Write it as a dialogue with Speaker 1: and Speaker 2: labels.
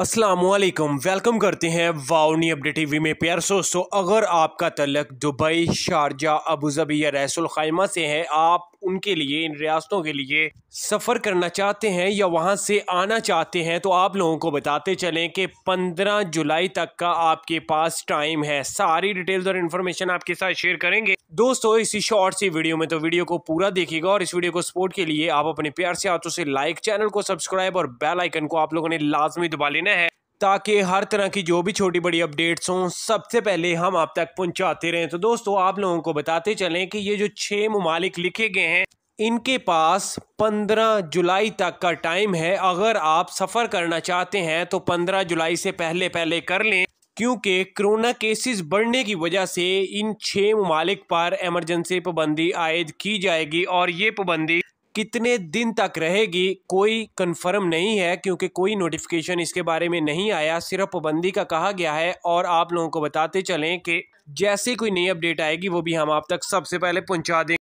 Speaker 1: असलकम वेलकम करते हैं वाउनी अपडेट टीवी में प्यार दोस्तों अगर आपका तलक दुबई शारजा अबूजबी या रैसुल ख़ैमा से है आप उनके लिए इन रियासतों के लिए सफ़र करना चाहते हैं या वहाँ से आना चाहते हैं तो आप लोगों को बताते चलें कि 15 जुलाई तक का आपके पास टाइम है सारी डिटेल्स और इन्फॉर्मेशन आपके साथ शेयर करेंगे दोस्तों इसी शॉर्ट सी वीडियो में तो वीडियो को पूरा देखिएगा और इस वीडियो को सपोर्ट के लिए आप अपने प्यार से हाथों से लाइक चैनल को सब्सक्राइब और बेलाइकन को आप लोगों ने लाजमी दबा लेना है ताकि हर तरह की जो भी छोटी बड़ी अपडेट्स हों सबसे पहले हम आप तक पहुंचाते रहें तो दोस्तों आप लोगों को बताते चलें कि ये जो छः ममालिक लिखे गए हैं इनके पास 15 जुलाई तक का टाइम है अगर आप सफ़र करना चाहते हैं तो 15 जुलाई से पहले पहले कर लें क्योंकि कोरोना केसेस बढ़ने की वजह से इन छः ममालिक पर एमरजेंसी पाबंदी आयद की जाएगी और ये पाबंदी कितने दिन तक रहेगी कोई कंफर्म नहीं है क्योंकि कोई नोटिफिकेशन इसके बारे में नहीं आया सिर्फ पाबंदी का कहा गया है और आप लोगों को बताते चलें कि जैसे कोई नई अपडेट आएगी वो भी हम आप तक सबसे पहले पहुंचा दें